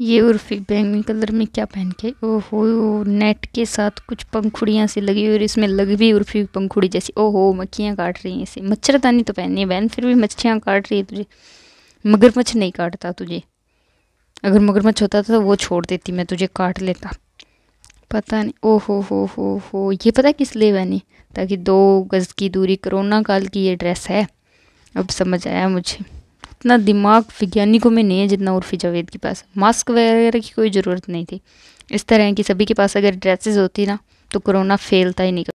ये उर्फी बैंगनी कलर में क्या पहन के ओहो नेट के साथ कुछ पंखुड़ियाँ सी लगी हुई और इसमें लग भी उर्फी पंखुड़ी जैसी ओहो मक्खियाँ काट रही हैं इसे मच्छरदानी तो पहननी है बहन फिर भी मच्छियाँ काट रही है तुझे मगरमच्छ नहीं काटता तुझे अगर मगरमच्छ होता था तो वो छोड़ देती मैं तुझे काट लेता पता नहीं ओ हो हो हो हो ये पता किस लिए बहनी ताकि दो गज़ की दूरी कोरोना काल की ये ड्रेस है अब समझ आया मुझे इतना दिमाग वैज्ञानिकों में नहीं है जितना उर्फी जावेद के पास मास्क वगैरह की कोई ज़रूरत नहीं थी इस तरह की सभी के पास अगर ड्रेसेस होती ना तो कोरोना फैलता ही नहीं